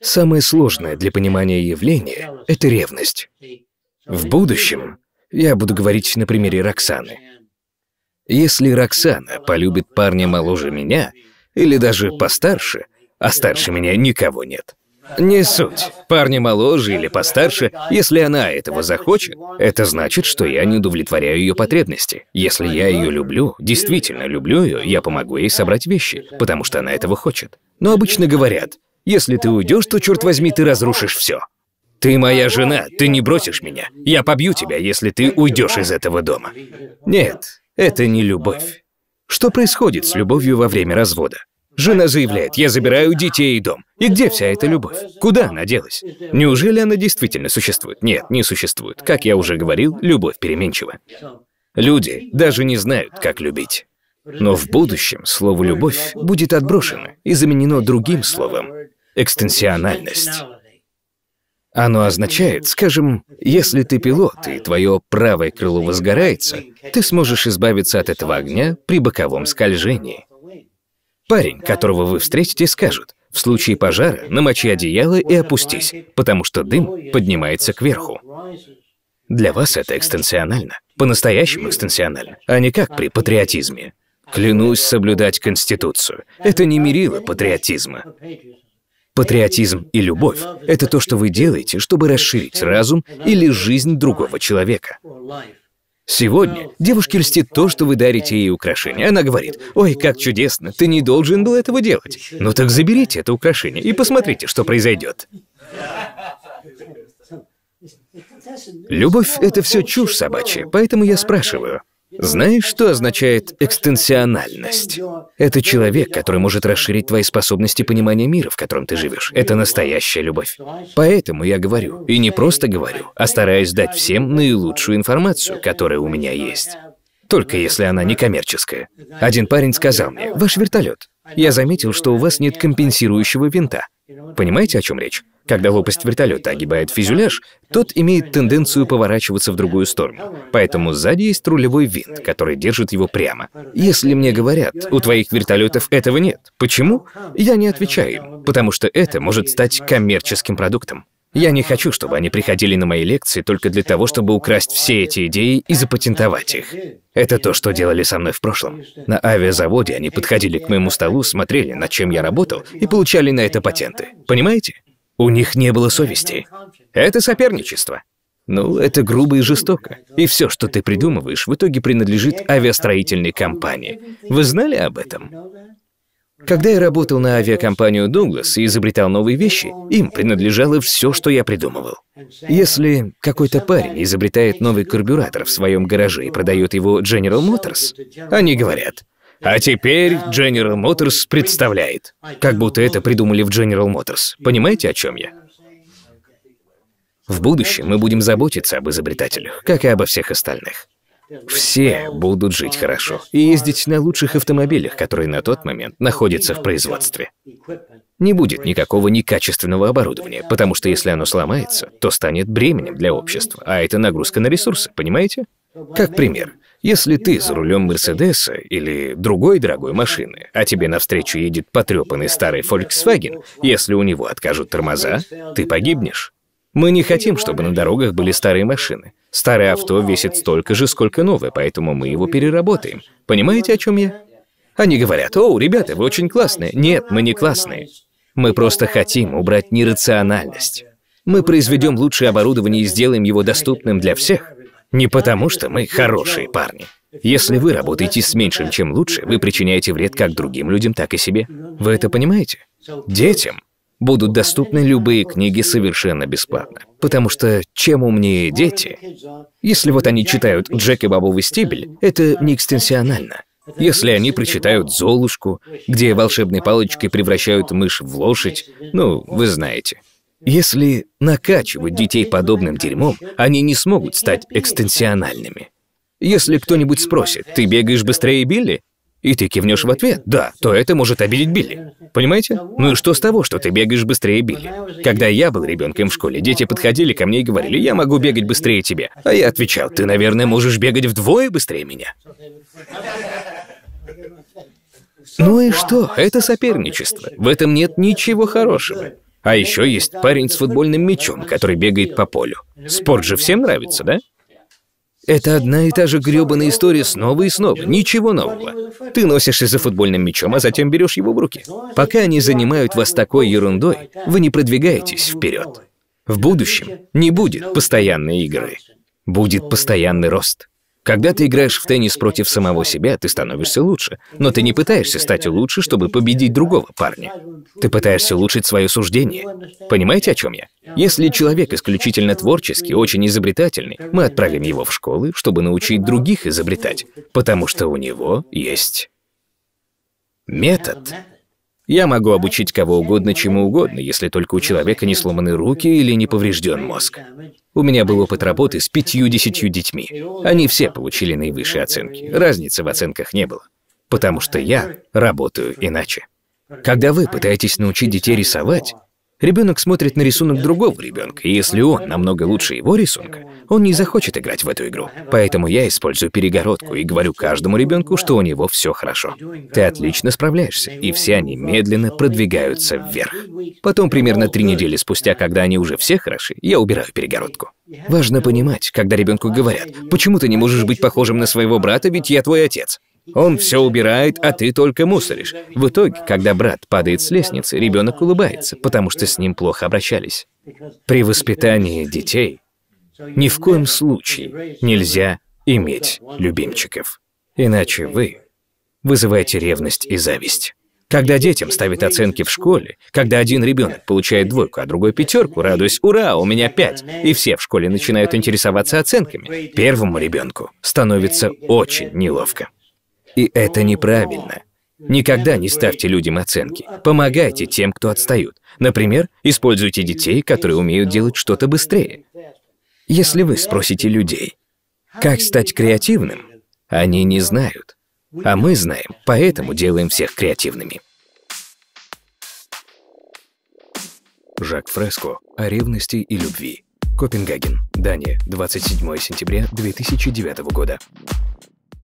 Самое сложное для понимания явления — это ревность. В будущем, я буду говорить на примере Роксаны, если Роксана полюбит парня моложе меня, или даже постарше, а старше меня никого нет. Не суть, парня моложе или постарше, если она этого захочет, это значит, что я не удовлетворяю ее потребности. Если я ее люблю, действительно люблю ее, я помогу ей собрать вещи, потому что она этого хочет. Но обычно говорят, если ты уйдешь, то, черт возьми, ты разрушишь все. Ты моя жена, ты не бросишь меня. Я побью тебя, если ты уйдешь из этого дома. Нет, это не любовь. Что происходит с любовью во время развода? Жена заявляет, я забираю детей и дом. И где вся эта любовь? Куда она делась? Неужели она действительно существует? Нет, не существует. Как я уже говорил, любовь переменчива. Люди даже не знают, как любить. Но в будущем слово «любовь» будет отброшено и заменено другим словом экстенсиональность. Оно означает, скажем, если ты пилот и твое правое крыло возгорается, ты сможешь избавиться от этого огня при боковом скольжении. Парень, которого вы встретите, скажет, в случае пожара намочи одеяло и опустись, потому что дым поднимается кверху. Для вас это экстенсионально, по-настоящему экстенсионально, а не как при патриотизме. Клянусь соблюдать Конституцию. Это не мерило патриотизма. Патриотизм и любовь — это то, что вы делаете, чтобы расширить разум или жизнь другого человека. Сегодня девушке льстит то, что вы дарите ей украшение. Она говорит, «Ой, как чудесно, ты не должен был этого делать». Ну так заберите это украшение и посмотрите, что произойдет. Любовь — это все чушь собачья, поэтому я спрашиваю — знаешь, что означает экстенсиональность? Это человек, который может расширить твои способности понимания мира, в котором ты живешь. Это настоящая любовь. Поэтому я говорю, и не просто говорю, а стараюсь дать всем наилучшую информацию, которая у меня есть. Только если она не коммерческая. Один парень сказал мне, «Ваш вертолет я заметил, что у вас нет компенсирующего винта. Понимаете, о чем речь? Когда лопасть вертолета огибает фюзеляж, тот имеет тенденцию поворачиваться в другую сторону. Поэтому сзади есть рулевой винт, который держит его прямо. Если мне говорят, у твоих вертолетов этого нет, почему? Я не отвечаю им, потому что это может стать коммерческим продуктом. Я не хочу, чтобы они приходили на мои лекции только для того, чтобы украсть все эти идеи и запатентовать их. Это то, что делали со мной в прошлом. На авиазаводе они подходили к моему столу, смотрели, над чем я работал, и получали на это патенты. Понимаете? У них не было совести. Это соперничество. Ну, это грубо и жестоко. И все, что ты придумываешь, в итоге принадлежит авиастроительной компании. Вы знали об этом? Когда я работал на авиакомпанию «Дуглас» и изобретал новые вещи, им принадлежало все, что я придумывал. Если какой-то парень изобретает новый карбюратор в своем гараже и продает его General Motors, они говорят, а теперь General Motors представляет. Как будто это придумали в General Motors. Понимаете, о чем я? В будущем мы будем заботиться об изобретателях, как и обо всех остальных. Все будут жить хорошо и ездить на лучших автомобилях, которые на тот момент находятся в производстве. Не будет никакого некачественного оборудования, потому что если оно сломается, то станет бременем для общества, а это нагрузка на ресурсы, понимаете? Как пример, если ты за рулем Мерседеса или другой дорогой машины, а тебе навстречу едет потрепанный старый Volkswagen, если у него откажут тормоза, ты погибнешь. Мы не хотим, чтобы на дорогах были старые машины. Старое авто весит столько же, сколько новое, поэтому мы его переработаем. Понимаете, о чем я? Они говорят, «О, ребята, вы очень классные». Нет, мы не классные. Мы просто хотим убрать нерациональность. Мы произведем лучшее оборудование и сделаем его доступным для всех. Не потому, что мы хорошие парни. Если вы работаете с меньшим, чем лучше, вы причиняете вред как другим людям, так и себе. Вы это понимаете? Детям будут доступны любые книги совершенно бесплатно. Потому что чем умнее дети, если вот они читают «Джек и бобовый стебель», это не экстенсионально. Если они прочитают «Золушку», где волшебной палочкой превращают мышь в лошадь, ну, вы знаете. Если накачивать детей подобным дерьмом, они не смогут стать экстенсиональными. Если кто-нибудь спросит, ты бегаешь быстрее Билли? и ты кивнешь в ответ «да», то это может обидеть Билли. Понимаете? Ну и что с того, что ты бегаешь быстрее Билли? Когда я был ребенком в школе, дети подходили ко мне и говорили «я могу бегать быстрее тебя. А я отвечал «ты, наверное, можешь бегать вдвое быстрее меня». Ну и что? Это соперничество. В этом нет ничего хорошего. А еще есть парень с футбольным мячом, который бегает по полю. Спорт же всем нравится, да? Это одна и та же грёбаная история снова и снова. Ничего нового. Ты носишься за футбольным мячом, а затем берешь его в руки. Пока они занимают вас такой ерундой, вы не продвигаетесь вперед. В будущем не будет постоянной игры. Будет постоянный рост. Когда ты играешь в теннис против самого себя, ты становишься лучше. Но ты не пытаешься стать лучше, чтобы победить другого парня. Ты пытаешься улучшить свое суждение. Понимаете, о чем я? Если человек исключительно творческий, очень изобретательный, мы отправим его в школы, чтобы научить других изобретать. Потому что у него есть метод. Я могу обучить кого угодно чему угодно, если только у человека не сломаны руки или не поврежден мозг. У меня был опыт работы с пятью-десятью детьми. Они все получили наивысшие оценки. Разницы в оценках не было. Потому что я работаю иначе. Когда вы пытаетесь научить детей рисовать, Ребенок смотрит на рисунок другого ребенка, и если он намного лучше его рисунка, он не захочет играть в эту игру. Поэтому я использую перегородку и говорю каждому ребенку, что у него все хорошо. Ты отлично справляешься, и все они медленно продвигаются вверх. Потом, примерно три недели спустя, когда они уже все хороши, я убираю перегородку. Важно понимать, когда ребенку говорят, почему ты не можешь быть похожим на своего брата, ведь я твой отец. Он все убирает, а ты только мусоришь. В итоге, когда брат падает с лестницы, ребенок улыбается, потому что с ним плохо обращались. При воспитании детей ни в коем случае нельзя иметь любимчиков. Иначе вы вызываете ревность и зависть. Когда детям ставят оценки в школе, когда один ребенок получает двойку, а другой пятерку, радуясь «Ура, у меня пять!» и все в школе начинают интересоваться оценками, первому ребенку становится очень неловко. И это неправильно. Никогда не ставьте людям оценки. Помогайте тем, кто отстают. Например, используйте детей, которые умеют делать что-то быстрее. Если вы спросите людей, как стать креативным, они не знают. А мы знаем, поэтому делаем всех креативными. Жак Фреско о ревности и любви. Копенгаген, Дания, 27 сентября 2009 года.